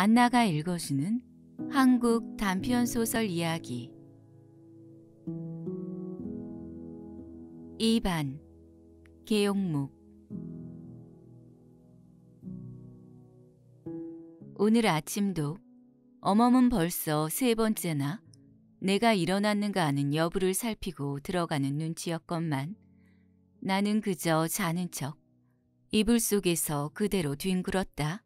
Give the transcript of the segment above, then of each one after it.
안나가 읽어주는 한국 단편 소설 이야기 2반 개용목 오늘 아침도 어멈은 벌써 세 번째나 내가 일어났는가 하는 여부를 살피고 들어가는 눈치였건만 나는 그저 자는 척 이불 속에서 그대로 뒹굴었다.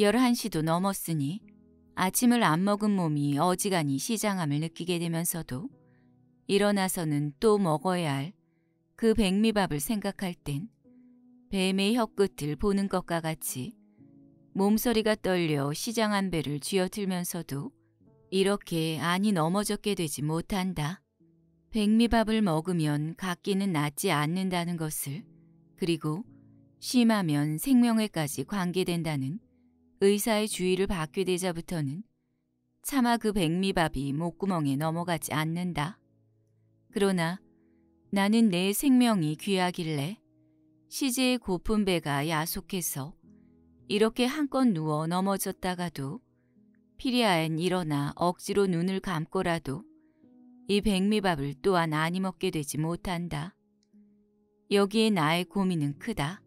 11시도 넘었으니 아침을 안 먹은 몸이 어지간히 시장함을 느끼게 되면서도 일어나서는 또 먹어야 할 그 백미밥을 생각할 땐 뱀의 혀끝을 보는 것과 같이 몸서리가 떨려 시장 한 배를 쥐어들면서도 이렇게 안이 넘어졌게 되지 못한다. 백미밥을 먹으면 각기는 낫지 않는다는 것을 그리고 심하면 생명에까지 관계된다는 의사의 주의를 받게 되자부터는 차마 그 백미밥이 목구멍에 넘어가지 않는다. 그러나 나는 내 생명이 귀하길래 시제의 고픈 배가 야속해서 이렇게 한껏 누워 넘어졌다가도 피리아엔 일어나 억지로 눈을 감고라도 이 백미밥을 또한 아니 먹게 되지 못한다. 여기에 나의 고민은 크다.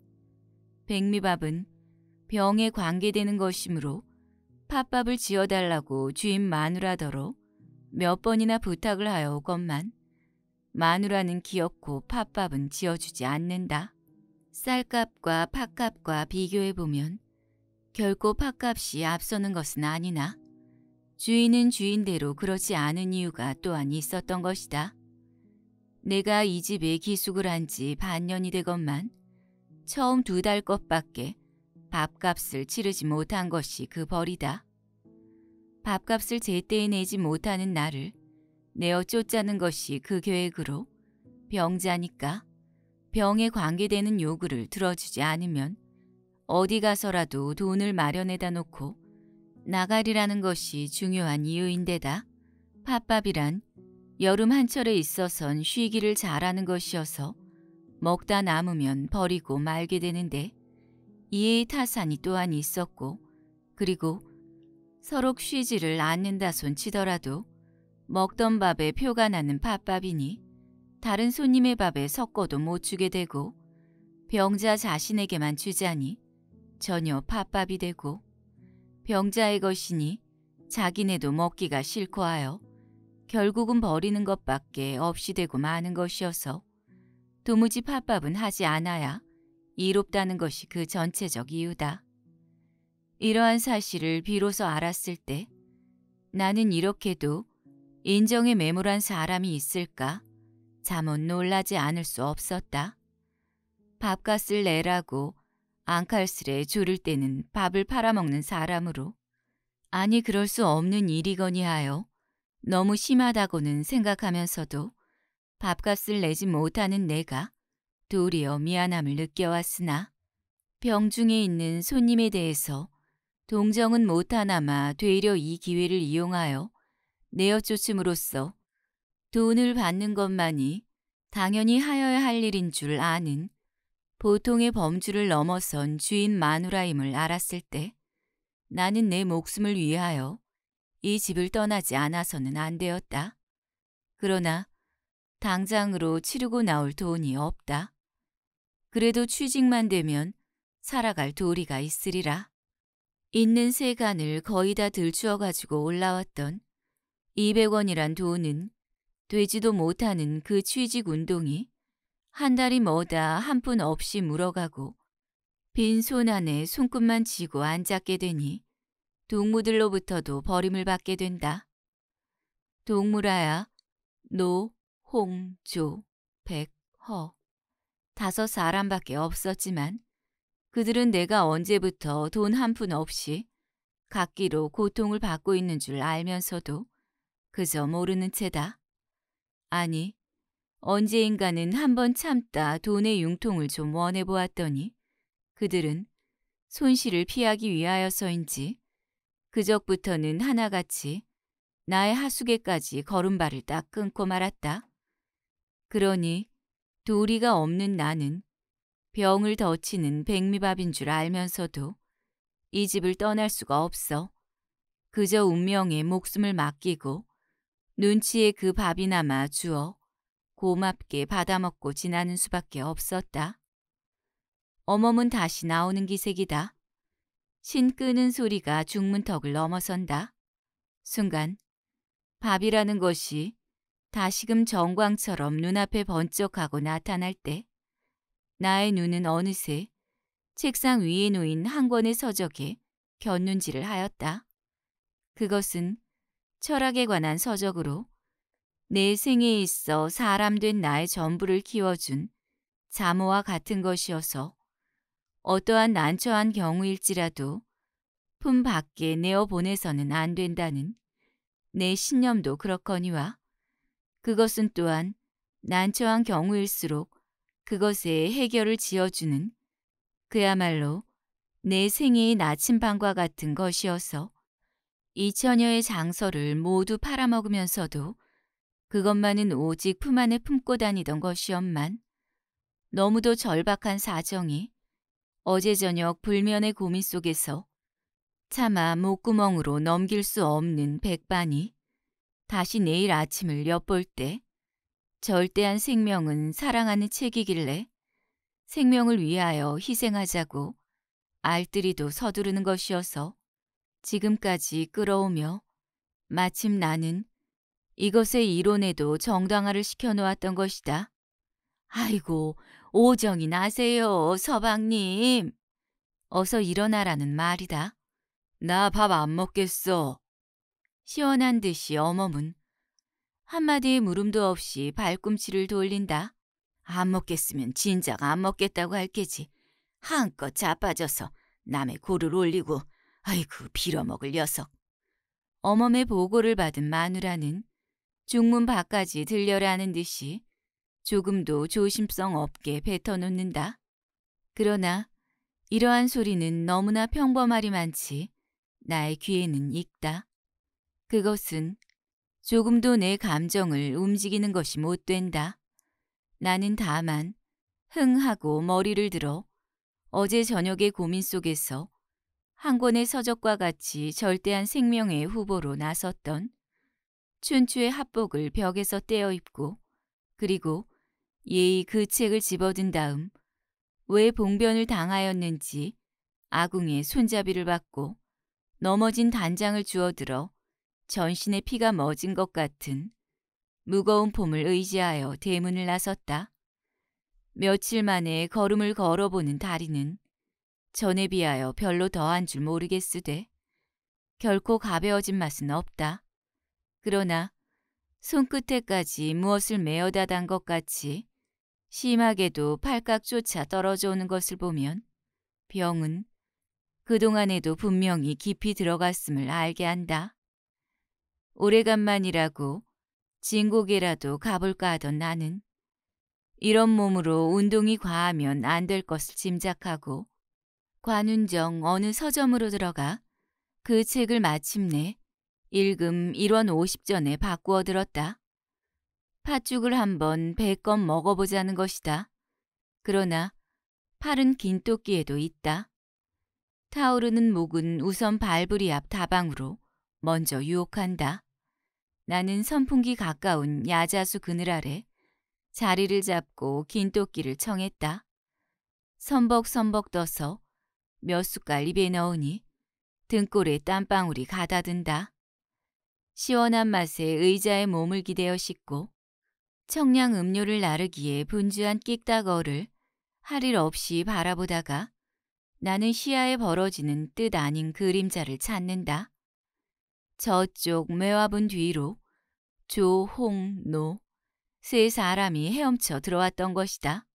백미밥은 병에 관계되는 것이므로 팥밥을 지어달라고 주인 마누라더러 몇 번이나 부탁을 하여 오건만 마누라는 귀엽고 팥밥은 지어주지 않는다. 쌀값과 팥값과 비교해보면 결코 팥값이 앞서는 것은 아니나 주인은 주인대로 그렇지 않은 이유가 또한 있었던 것이다. 내가 이 집에 기숙을 한 지 반년이 되건만 처음 두 달 것밖에 밥값을 치르지 못한 것이 그 벌이다. 밥값을 제때에 내지 못하는 나를 내어 쫓자는 것이 그 계획으로 병자니까 병에 관계되는 요구를 들어주지 않으면 어디 가서라도 돈을 마련해다 놓고 나가리라는 것이 중요한 이유인데다 팥밥이란 여름 한철에 있어선 쉬기를 잘하는 것이어서 먹다 남으면 버리고 말게 되는데 이의 타산이 또한 있었고 그리고 서로 쉬지를 않는다 손치더라도 먹던 밥에 표가 나는 밥밥이니 다른 손님의 밥에 섞어도 못 주게 되고 병자 자신에게만 주자니 전혀 밥밥이 되고 병자의 것이니 자기네도 먹기가 싫고 하여 결국은 버리는 것밖에 없이 되고 마는 것이어서 도무지 팥밥은 하지 않아야 이롭다는 것이 그 전체적 이유다. 이러한 사실을 비로소 알았을 때 나는 이렇게도 인정에 매몰한 사람이 있을까 잠못 놀라지 않을 수 없었다. 밥값을 내라고 안칼스레 줄을 때는 밥을 팔아먹는 사람으로 아니 그럴 수 없는 일이거니 하여 너무 심하다고는 생각하면서도 밥값을 내지 못하는 내가 도리어 미안함을 느껴왔으나 병중에 있는 손님에 대해서 동정은 못하나마 되려 이 기회를 이용하여 내어 쫓음으로써 돈을 받는 것만이 당연히 하여야 할 일인 줄 아는 보통의 범주를 넘어선 주인 마누라임을 알았을 때 나는 내 목숨을 위하여 이 집을 떠나지 않아서는 안 되었다. 그러나 당장으로 치르고 나올 돈이 없다. 그래도 취직만 되면 살아갈 도리가 있으리라. 있는 세간을 거의 다 들추어 가지고 올라왔던 200원이란 돈은 되지도 못하는 그 취직 운동이 한 달이 뭐다 한 푼 없이 물어가고 빈 손 안에 손끝만 쥐고 앉았게 되니 동무들로부터도 버림을 받게 된다. 동무라야 노, 홍, 조, 백, 허 다섯 사람밖에 없었지만 그들은 내가 언제부터 돈 한 푼 없이 각기로 고통을 받고 있는 줄 알면서도 그저 모르는 채다. 아니, 언제인가는 한 번 참다 돈의 융통을 좀 원해보았더니 그들은 손실을 피하기 위하여서인지 그적부터는 하나같이 나의 하수계까지 걸음발을 딱 끊고 말았다. 그러니 도리가 없는 나는 병을 덧치는 백미밥인 줄 알면서도 이 집을 떠날 수가 없어 그저 운명에 목숨을 맡기고 눈치에 그 밥이나마 주어 고맙게 받아먹고 지나는 수밖에 없었다. 어멈은 다시 나오는 기색이다. 신 끄는 소리가 중문턱을 넘어선다. 순간 밥이라는 것이 다시금 정광처럼 눈앞에 번쩍하고 나타날 때 나의 눈은 어느새 책상 위에 놓인 한 권의 서적에 곁눈질을 하였다. 그것은 철학에 관한 서적으로 내 생에 있어 사람 된 나의 전부를 키워준 자모와 같은 것이어서 어떠한 난처한 경우일지라도 품 밖에 내어 보내서는 안 된다는 내 신념도 그렇거니와 그것은 또한 난처한 경우일수록 그것에 해결을 지어주는 그야말로 내 생애의 나침반과 같은 것이어서 이천여의 장서를 모두 팔아먹으면서도 그것만은 오직 품 안에 품고 다니던 것이었만 너무도 절박한 사정이 어제 저녁 불면의 고민 속에서 차마 목구멍으로 넘길 수 없는 백반이 다시 내일 아침을 엿볼 때 절대한 생명은 사랑하는 책이길래 생명을 위하여 희생하자고 알뜰히도 서두르는 것이어서 지금까지 끌어오며 마침 나는 이것의 이론에도 정당화를 시켜놓았던 것이다. 아이고 오정이 나세요 서방님. 어서 일어나라는 말이다. 나 밥 안 먹겠어. 시원한 듯이 어멈은 한마디의 물음도 없이 발꿈치를 돌린다. 안 먹겠으면 진작 안 먹겠다고 할 게지. 한껏 자빠져서 남의 고를 올리고 아이고 빌어먹을 녀석. 어멈의 보고를 받은 마누라는 중문 밖까지 들려라는 듯이 조금도 조심성 없게 뱉어놓는다. 그러나 이러한 소리는 너무나 평범하리만치 나의 귀에는 익다. 그것은 조금도 내 감정을 움직이는 것이 못 된다. 나는 다만 흥하고 머리를 들어 어제 저녁의 고민 속에서 한 권의 서적과 같이 절대한 생명의 후보로 나섰던 춘추의 합복을 벽에서 떼어 입고 그리고 예의 그 책을 집어든 다음 왜 봉변을 당하였는지 아궁의 손잡이를 받고 넘어진 단장을 주워들어 전신의 피가 멎은 것 같은 무거운 폼을 의지하여 대문을 나섰다. 며칠 만에 걸음을 걸어보는 다리는 전에 비하여 별로 더한 줄 모르겠으되 결코 가벼워진 맛은 없다. 그러나 손끝에까지 무엇을 메어다 단것 같이 심하게도 팔깍조차 떨어져 오는 것을 보면 병은 그동안에도 분명히 깊이 들어갔음을 알게 한다. 오래간만이라고 진곡이라도 가볼까 하던 나는 이런 몸으로 운동이 과하면 안 될 것을 짐작하고 관운정 어느 서점으로 들어가 그 책을 마침내 일금 1원 50전에 바꾸어 들었다. 팥죽을 한번 100건 먹어보자는 것이다. 그러나 팔은 긴 토끼에도 있다. 타오르는 목은 우선 발부리 앞 다방으로 먼저 유혹한다. 나는 선풍기 가까운 야자수 그늘 아래 자리를 잡고 긴 도끼를 청했다. 선벅선벅 떠서 몇 숟갈 입에 넣으니 등골에 땀방울이 가다든다. 시원한 맛에 의자에 몸을 기대어 씻고 청량 음료를 나르기에 분주한 끽다거를할 일 없이 바라보다가 나는 시야에 벌어지는 뜻 아닌 그림자를 찾는다. 저쪽 매화분 뒤로 조홍노 세 사람이 헤엄쳐 들어왔던 것이다.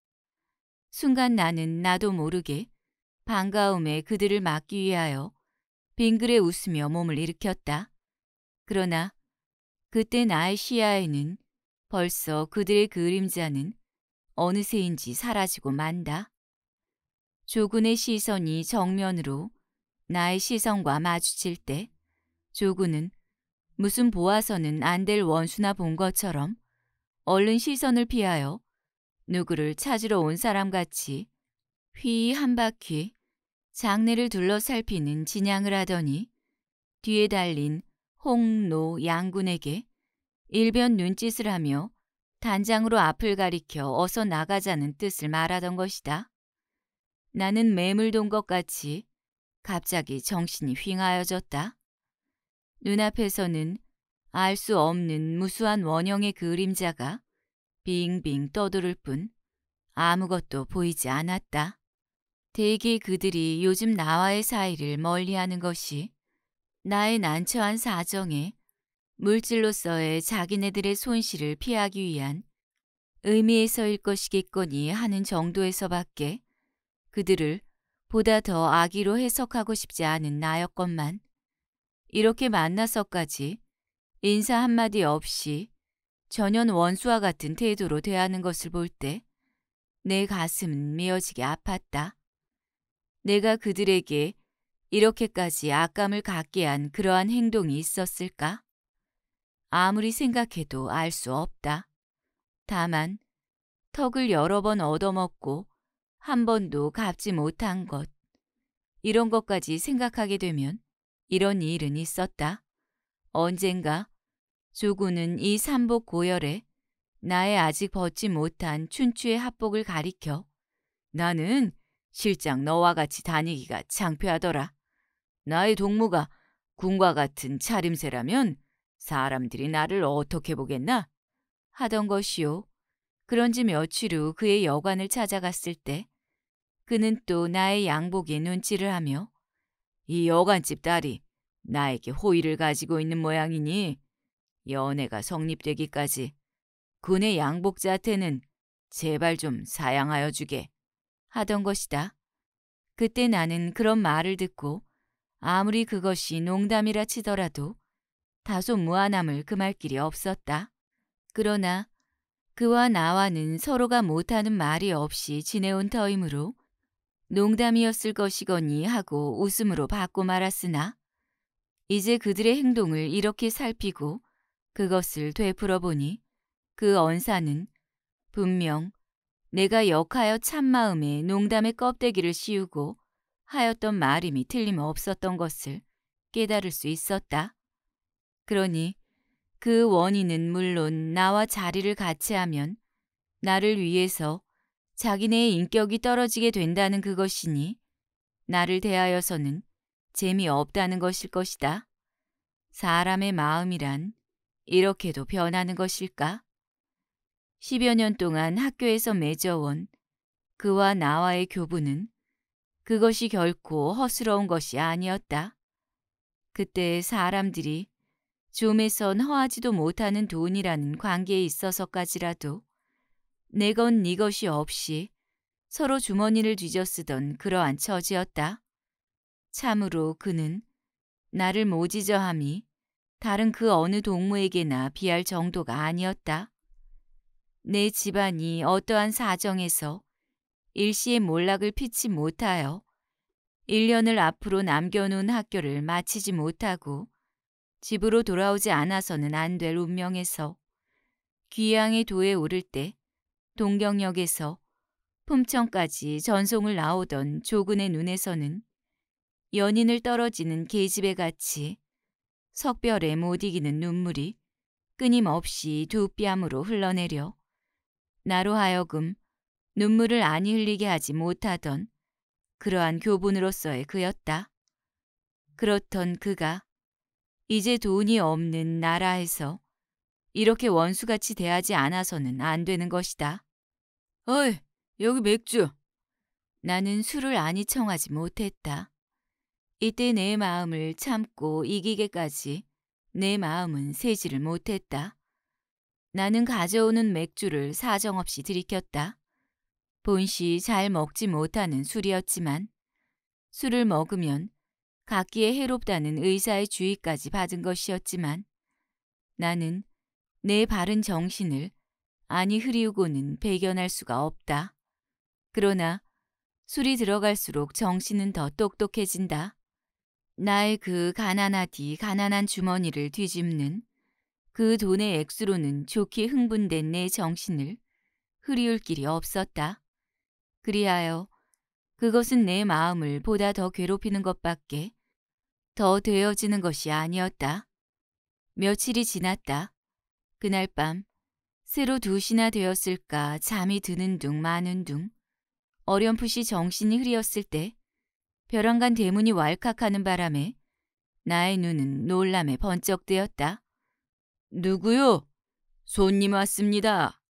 순간 나는 나도 모르게 반가움에 그들을 막기 위하여 빙그레 웃으며 몸을 일으켰다. 그러나 그때 나의 시야에는 벌써 그들의 그림자는 어느새인지 사라지고 만다. 조군의 시선이 정면으로 나의 시선과 마주칠 때 조구는 무슨 보아서는 안 될 원수나 본 것처럼 얼른 시선을 피하여 누구를 찾으러 온 사람같이 휘이 한 바퀴 장례를 둘러살피는 진양을 하더니 뒤에 달린 홍노 양군에게 일변 눈짓을 하며 단장으로 앞을 가리켜 어서 나가자는 뜻을 말하던 것이다. 나는 매물 돈 것 같이 갑자기 정신이 휑하여졌다. 눈앞에서는 알 수 없는 무수한 원형의 그림자가 빙빙 떠돌을 뿐 아무것도 보이지 않았다. 대개 그들이 요즘 나와의 사이를 멀리하는 것이 나의 난처한 사정에 물질로서의 자기네들의 손실을 피하기 위한 의미에서일 것이겠거니 하는 정도에서밖에 그들을 보다 더 악의로 해석하고 싶지 않은 나였건만 이렇게 만나서까지 인사 한마디 없이 전연 원수와 같은 태도로 대하는 것을 볼 때 내 가슴은 미어지게 아팠다. 내가 그들에게 이렇게까지 악감을 갖게 한 그러한 행동이 있었을까? 아무리 생각해도 알 수 없다. 다만 턱을 여러 번 얻어먹고 한 번도 갚지 못한 것 이런 것까지 생각하게 되면 이런 일은 있었다. 언젠가 조구는 이 삼복 고열에 나의 아직 벗지 못한 춘추의 합복을 가리켜 나는 실장 너와 같이 다니기가 창피하더라. 나의 동무가 군과 같은 차림새라면 사람들이 나를 어떻게 보겠나? 하던 것이오 그런지 며칠 후 그의 여관을 찾아갔을 때 그는 또 나의 양복에 눈치를 하며 이여관집 딸이 나에게 호의를 가지고 있는 모양이니 연애가 성립되기까지 군의 양복자한테는 제발 좀 사양하여 주게 하던 것이다. 그때 나는 그런 말을 듣고 아무리 그것이 농담이라 치더라도 다소 무안함을 금할 길이 없었다. 그러나 그와 나와는 서로가 못하는 말이 없이 지내온 터이므로 농담이었을 것이거니 하고 웃음으로 받고 말았으나 이제 그들의 행동을 이렇게 살피고 그것을 되풀어 보니 그 언사는 분명 내가 역하여 참마음에 농담의 껍데기를 씌우고 하였던 말임이 틀림없었던 것을 깨달을 수 있었다. 그러니 그 원인은 물론 나와 자리를 같이 하면 나를 위해서 자기네의 인격이 떨어지게 된다는 그것이니 나를 대하여서는 재미없다는 것일 것이다. 사람의 마음이란 이렇게도 변하는 것일까? 10여 년 동안 학교에서 맺어온 그와 나와의 교부는 그것이 결코 허스러운 것이 아니었다. 그때 사람들이 좀에선 허하지도 못하는 돈이라는 관계에 있어서까지라도 내건네 것이 없이 서로 주머니를 뒤져쓰던 그러한 처지였다. 참으로 그는 나를 모지저함이 다른 그 어느 동무에게나 비할 정도가 아니었다. 내 집안이 어떠한 사정에서 일시의 몰락을 피치 못하여 1년을 앞으로 남겨놓은 학교를 마치지 못하고 집으로 돌아오지 않아서는 안 될 운명에서 귀양의 도에 오를 때 동경역에서 품천까지 전송을 나오던 조근의 눈에서는 연인을 떨어지는 계집애 같이 석별에 못 이기는 눈물이 끊임없이 두 뺨으로 흘러내려 나로 하여금 눈물을 안이 흘리게 하지 못하던 그러한 교분으로서의 그였다. 그렇던 그가 이제 돈이 없는 나라에서 이렇게 원수같이 대하지 않아서는 안 되는 것이다. 어이, 여기 맥주. 나는 술을 아니 청하지 못했다. 이때 내 마음을 참고 이기게까지 내 마음은 세지를 못했다. 나는 가져오는 맥주를 사정없이 들이켰다. 본시 잘 먹지 못하는 술이었지만 술을 먹으면 각기에 해롭다는 의사의 주의까지 받은 것이었지만 나는 내 바른 정신을 아니 흐리우고는 배견할 수가 없다. 그러나 술이 들어갈수록 정신은 더 똑똑해진다. 나의 그 가난하디 가난한 주머니를 뒤집는 그 돈의 액수로는 좋게 흥분된 내 정신을 흐리울 길이 없었다. 그리하여 그것은 내 마음을 보다 더 괴롭히는 것밖에 더 되어지는 것이 아니었다. 며칠이 지났다. 그날 밤 새로 두시나 되었을까 잠이 드는 둥 마는 둥 어렴풋이 정신이 흐리었을 때 벼랑간 대문이 왈칵하는 바람에 나의 눈은 놀람에 번쩍되었다. 누구요? 손님 왔습니다.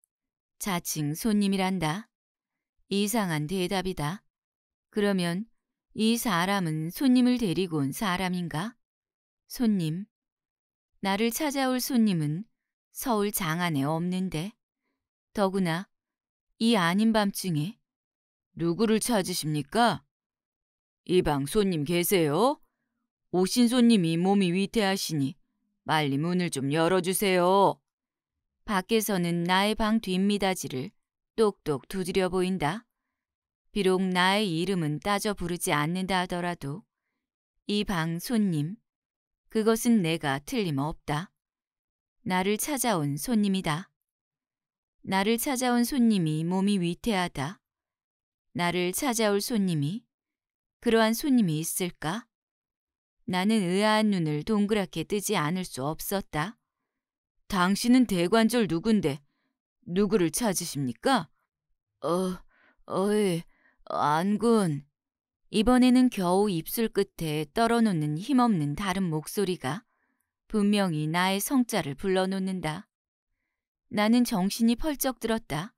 자칭 손님이란다. 이상한 대답이다. 그러면 이 사람은 손님을 데리고 온 사람인가? 손님. 나를 찾아올 손님은 서울 장안에 없는데 더구나 이 아닌 밤중에 누구를 찾으십니까? 이 방 손님 계세요? 오신 손님이 몸이 위태하시니 빨리 문을 좀 열어주세요. 밖에서는 나의 방뒷미다지를 똑똑 두드려 보인다. 비록 나의 이름은 따져 부르지 않는다 하더라도 이 방 손님, 그것은 내가 틀림없다. 나를 찾아온 손님이다. 나를 찾아온 손님이 몸이 위태하다. 나를 찾아올 손님이 그러한 손님이 있을까? 나는 의아한 눈을 동그랗게 뜨지 않을 수 없었다. 당신은 대관절 누군데 누구를 찾으십니까? 어, 어이, 안군. 이번에는 겨우 입술 끝에 떨어놓는 힘없는 다른 목소리가 분명히 나의 성자를 불러놓는다. 나는 정신이 펄쩍 들었다.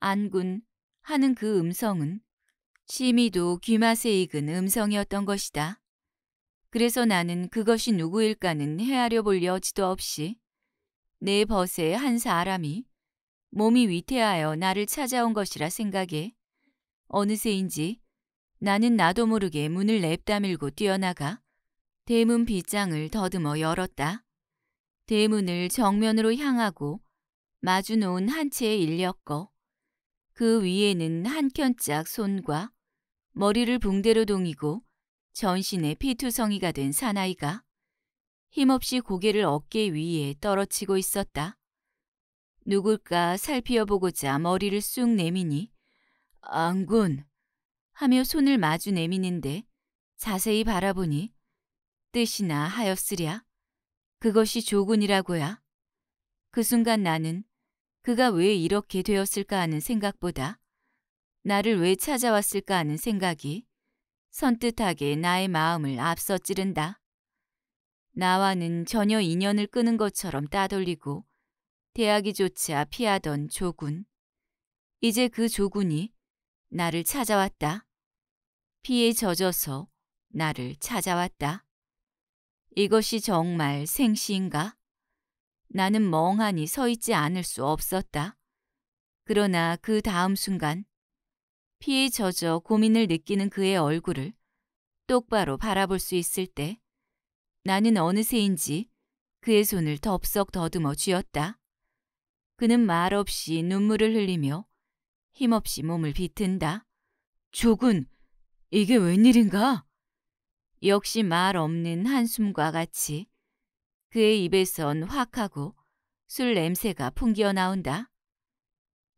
안군 하는 그 음성은 심히도 귀맛에 익은 음성이었던 것이다. 그래서 나는 그것이 누구일까는 헤아려 볼 여지도 없이 내 벗에 한 사람이 몸이 위태하여 나를 찾아온 것이라 생각해 어느새인지 나는 나도 모르게 문을 냅다밀고 뛰어나가 대문 빗장을 더듬어 열었다. 대문을 정면으로 향하고 마주 놓은 한 채에 일렸고 그 위에는 한 켠짝 손과 머리를 붕대로 동이고 전신에 피투성이가 된 사나이가 힘없이 고개를 어깨 위에 떨어치고 있었다. 누굴까 살피어보고자 머리를 쑥 내미니 안군 하며 손을 마주 내미는데 자세히 바라보니 뜻이나 하였으랴? 그것이 조군이라고야? 그 순간 나는 그가 왜 이렇게 되었을까 하는 생각보다 나를 왜 찾아왔을까 하는 생각이 선뜻하게 나의 마음을 앞서 찌른다. 나와는 전혀 인연을 끄는 것처럼 따돌리고 대하기조차 피하던 조군. 이제 그 조군이 나를 찾아왔다. 피에 젖어서 나를 찾아왔다. 이것이 정말 생시인가? 나는 멍하니 서 있지 않을 수 없었다. 그러나 그 다음 순간 피에 젖어 고민을 느끼는 그의 얼굴을 똑바로 바라볼 수 있을 때 나는 어느새인지 그의 손을 덥석 더듬어 쥐었다. 그는 말없이 눈물을 흘리며 힘없이 몸을 비튼다. 조군, 이게 웬일인가? 역시 말 없는 한숨과 같이 그의 입에선 확 하고 술 냄새가 풍겨 나온다.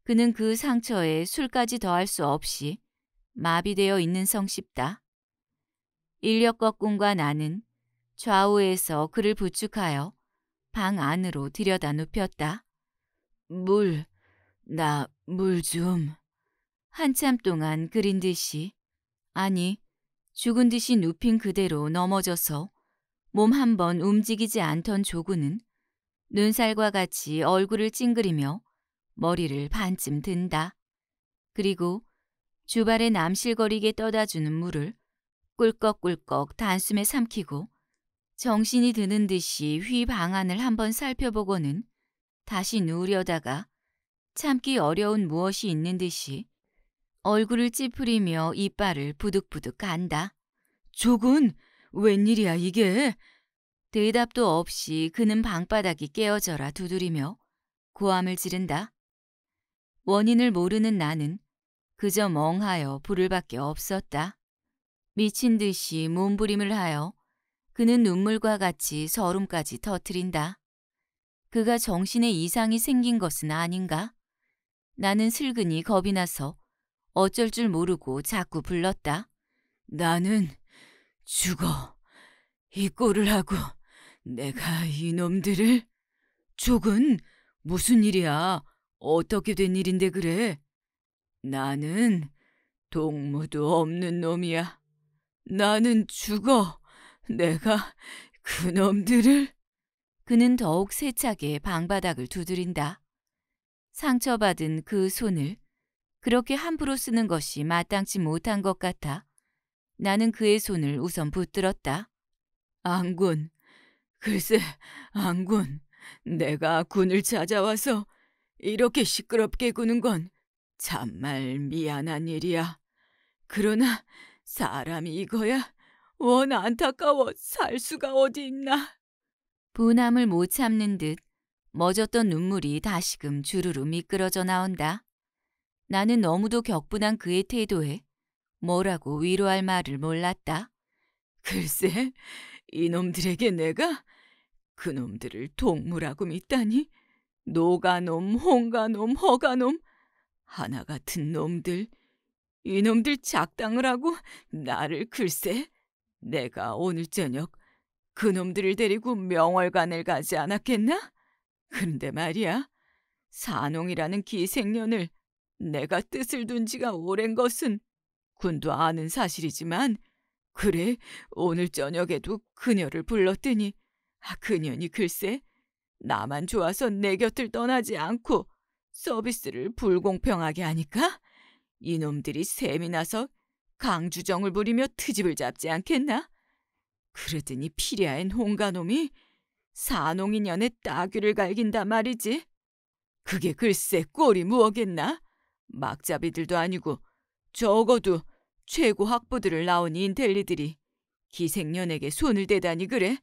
그는 그 상처에 술까지 더할 수 없이 마비되어 있는 성싶다. 인력거꾼과 나는 좌우에서 그를 부축하여 방 안으로 들여다 눕혔다. 물, 나 물 좀. 한참 동안 그린 듯이, 아니 죽은 듯이 눕힌 그대로 넘어져서 몸 한 번 움직이지 않던 조구는 눈살과 같이 얼굴을 찡그리며 머리를 반쯤 든다. 그리고 주발에 남실거리게 떠다주는 물을 꿀꺽꿀꺽 단숨에 삼키고 정신이 드는 듯이 휘 방안을 한번 살펴보고는 다시 누우려다가 참기 어려운 무엇이 있는 듯이 얼굴을 찌푸리며 이빨을 부득부득 간다. 조군, 웬일이야 이게? 대답도 없이 그는 방바닥이 깨어져라 두드리며 고함을 지른다. 원인을 모르는 나는 그저 멍하여 부를 밖에 없었다. 미친 듯이 몸부림을 하여 그는 눈물과 같이 서름까지 터트린다. 그가 정신에 이상이 생긴 것은 아닌가? 나는 슬근히 겁이 나서 어쩔 줄 모르고 자꾸 불렀다. 나는 죽어. 이 꼴을 하고 내가 이놈들을 족은 무슨 일이야? 어떻게 된 일인데 그래? 나는 동무도 없는 놈이야. 나는 죽어. 내가 그놈들을 그는 더욱 세차게 방바닥을 두드린다. 상처받은 그 손을 그렇게 함부로 쓰는 것이 마땅치 못한 것 같아 나는 그의 손을 우선 붙들었다. 안군, 글쎄 안군, 내가 군을 찾아와서 이렇게 시끄럽게 구는 건 참말 미안한 일이야. 그러나 사람이 이거야 원 안타까워 살 수가 어디 있나. 분함을 못 참는 듯 멎었던 눈물이 다시금 주르르 미끄러져 나온다. 나는 너무도 격분한 그의 태도에 뭐라고 위로할 말을 몰랐다. 글쎄, 이놈들에게 내가 그놈들을 동물하고 믿다니 노가놈, 홍가놈, 허가놈 하나 같은 놈들 이놈들 작당을 하고 나를 글쎄 내가 오늘 저녁 그놈들을 데리고 명월관을 가지 않았겠나? 그런데 말이야 사농이라는 기생년을 내가 뜻을 둔 지가 오랜 것은 군도 아는 사실이지만 그래 오늘 저녁에도 그녀를 불렀더니 아, 그녀니 글쎄 나만 좋아서 내 곁을 떠나지 않고 서비스를 불공평하게 하니까 이놈들이 셈이 나서 강주정을 부리며 트집을 잡지 않겠나? 그러더니 피리아인 홍가놈이 사농인년에 따귀를 갈긴다 말이지. 그게 글쎄 꼴이 무엇겠나? 막잡이들도 아니고 적어도 최고 학부들을 낳은 인텔리들이 기생년에게 손을 대다니 그래?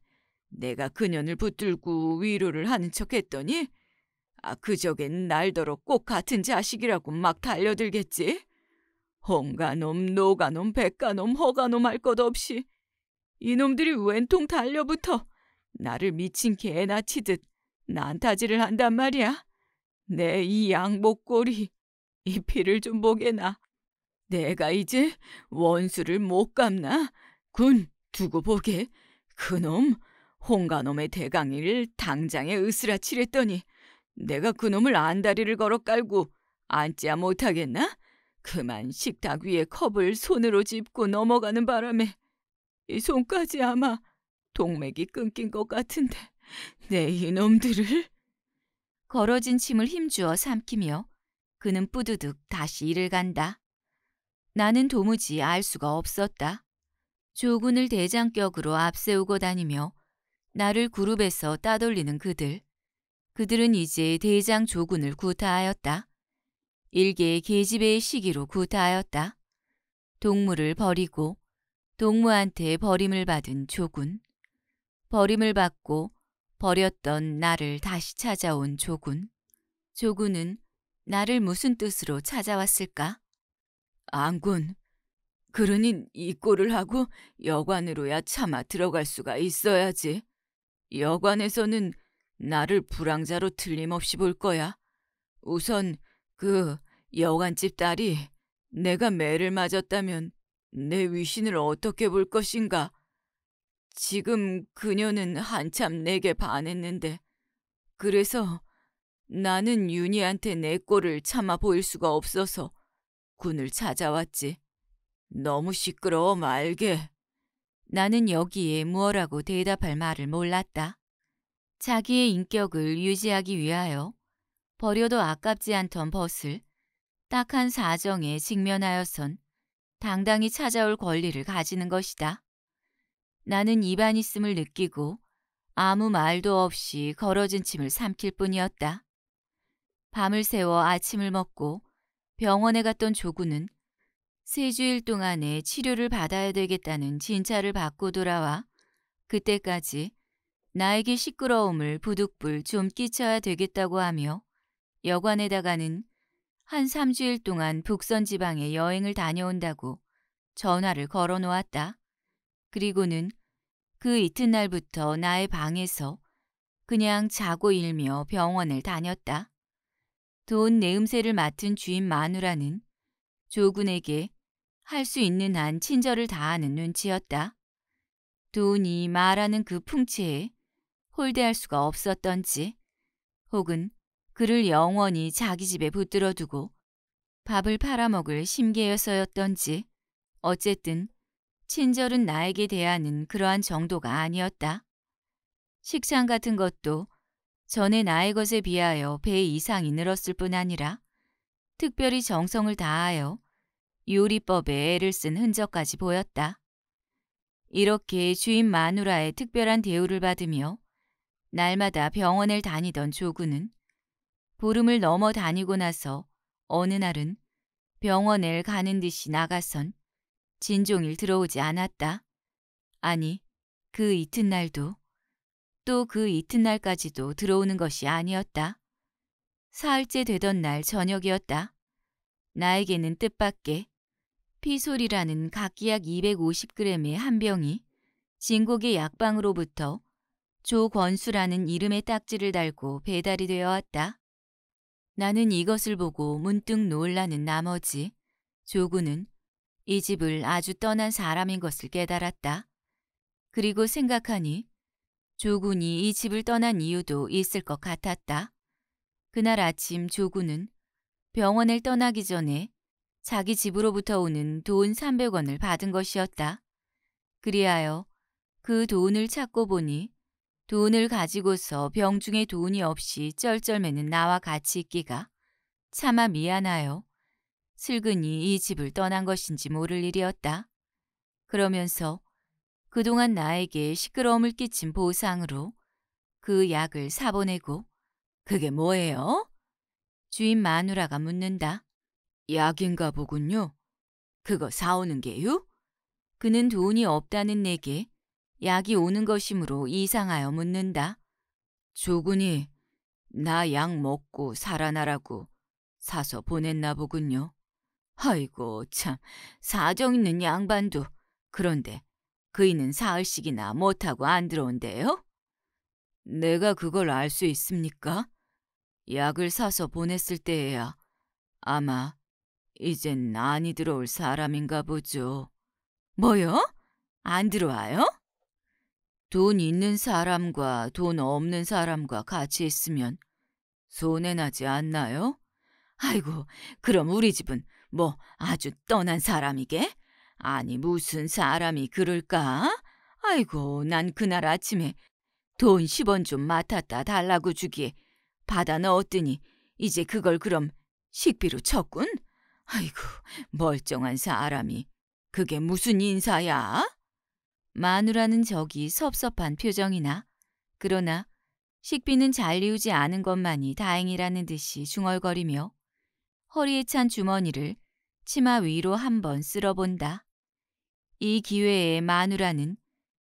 내가 그년을 붙들고 위로를 하는 척 했더니 아 그저겐 날더러 꼭 같은 자식이라고 막 달려들겠지? 홍가놈, 노가놈, 백가놈, 허가놈 할 것 없이 이놈들이 웬통 달려붙어 나를 미친 개나 치듯 난타질을 한단 말이야. 내 이 양복골이 이 피를 좀 보게나. 내가 이제 원수를 못 갚나? 군, 두고 보게. 그놈, 홍가놈의 대강이를 당장에 으스라치랬더니 내가 그놈을 안다리를 걸어 깔고 앉지야 못하겠나? 그만 식탁 위에 컵을 손으로 짚고 넘어가는 바람에 이 손까지 아마 동맥이 끊긴 것 같은데 내 이놈들을 걸어진 침을 힘주어 삼키며 그는 뿌두둑 다시 일을 간다. 나는 도무지 알 수가 없었다. 조군을 대장격으로 앞세우고 다니며 나를 그룹에서 따돌리는 그들. 그들은 이제 대장 조군을 구타하였다. 일개의 계집애의 시기로 구타하였다. 동물을 버리고 동무한테 버림을 받은 조군. 버림을 받고 버렸던 나를 다시 찾아온 조군. 조군은 나를 무슨 뜻으로 찾아왔을까? 안군, 그러니 이 꼴을 하고 여관으로야 차마 들어갈 수가 있어야지. 여관에서는 나를 불황자로 틀림없이 볼 거야. 우선 그 여관집 딸이 내가 매를 맞았다면 내 위신을 어떻게 볼 것인가? 지금 그녀는 한참 내게 반했는데 그래서 나는 윤희한테 내 꼴을 참아 보일 수가 없어서 군을 찾아왔지. 너무 시끄러워 말게. 나는 여기에 무엇라고 대답할 말을 몰랐다. 자기의 인격을 유지하기 위하여 버려도 아깝지 않던 벗을 딱한 사정에 직면하여선 당당히 찾아올 권리를 가지는 것이다. 나는 입안 있음을 느끼고 아무 말도 없이 걸어진 침을 삼킬 뿐이었다. 밤을 새워 아침을 먹고 병원에 갔던 조구는 세 주일 동안에 치료를 받아야 되겠다는 진찰을 받고 돌아와 그때까지 나에게 시끄러움을 부득불 좀 끼쳐야 되겠다고 하며 여관에다가는 한 3주일 동안 북선 지방에 여행을 다녀온다고 전화를 걸어 놓았다. 그리고는 그 이튿날부터 나의 방에서 그냥 자고 일며 병원을 다녔다. 돈 내음새를 맡은 주인 마누라는 조군에게 할 수 있는 한 친절을 다하는 눈치였다. 돈이 말하는 그 풍채에 홀대할 수가 없었던지 혹은 그를 영원히 자기 집에 붙들어 두고 밥을 팔아먹을 심계여서였던지 어쨌든 친절은 나에게 대하는 그러한 정도가 아니었다. 식상 같은 것도 전에 나의 것에 비하여 배 이상이 늘었을 뿐 아니라 특별히 정성을 다하여 요리법에 애를 쓴 흔적까지 보였다. 이렇게 주인 마누라의 특별한 대우를 받으며 날마다 병원을 다니던 조구는 보름을 넘어 다니고 나서 어느 날은 병원을 가는 듯이 나가선 진종일 들어오지 않았다. 아니, 그 이튿날도 또그 이튿날까지도 들어오는 것이 아니었다. 사흘째 되던 날 저녁이었다. 나에게는 뜻밖의 피솔이라는 각기약 250g의 한 병이 진국의 약방으로부터 조권수라는 이름의 딱지를 달고 배달이 되어 왔다. 나는 이것을 보고 문득 놀라는 나머지 조구는 이 집을 아주 떠난 사람인 것을 깨달았다. 그리고 생각하니 조군이 이 집을 떠난 이유도 있을 것 같았다. 그날 아침 조군은 병원을 떠나기 전에 자기 집으로부터 오는 돈 300원을 받은 것이었다. 그리하여 그 돈을 찾고 보니 돈을 가지고서 병중에 돈이 없이 쩔쩔매는 나와 같이 있기가 차마 미안하여 슬그니 이 집을 떠난 것인지 모를 일이었다. 그러면서 그동안 나에게 시끄러움을 끼친 보상으로 그 약을 사보내고 그게 뭐예요? 주인 마누라가 묻는다. 약인가 보군요. 그거 사오는 게요? 그는 돈이 없다는 내게 약이 오는 것이므로 이상하여 묻는다. 조군이 나 약 먹고 살아나라고 사서 보냈나 보군요. 아이고 참 사정 있는 양반도 그런데 그이는 사흘씩이나 못하고 안 들어온대요? 내가 그걸 알 수 있습니까? 약을 사서 보냈을 때에야 아마 이젠 안이 들어올 사람인가 보죠. 뭐요? 안 들어와요? 돈 있는 사람과 돈 없는 사람과 같이 있으면 손해나지 않나요? 아이고, 그럼 우리 집은 뭐 아주 떠난 사람이게? 아니 무슨 사람이 그럴까? 아이고 난 그날 아침에 돈 10원 좀 맡았다 달라고 주기에 받아 넣었더니 이제 그걸 그럼 식비로 쳤군? 아이고 멀쩡한 사람이 그게 무슨 인사야? 마누라는 저기 섭섭한 표정이나 그러나 식비는 잘 이우지 않은 것만이 다행이라는 듯이 중얼거리며 허리에 찬 주머니를 치마 위로 한 번 쓸어본다. 이 기회에 마누라는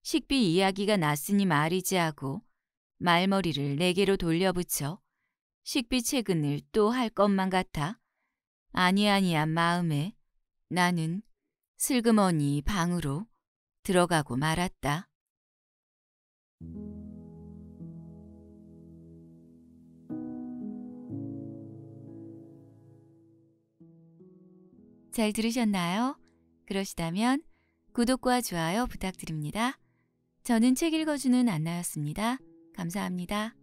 식비 이야기가 났으니 말이지 하고 말머리를 내게로 돌려붙여 식비 채근을 또 할 것만 같아 아니아니한 마음에 나는 슬그머니 방으로 들어가고 말았다. 잘 들으셨나요? 그러시다면 구독과 좋아요 부탁드립니다. 저는 책 읽어주는 안나였습니다. 감사합니다.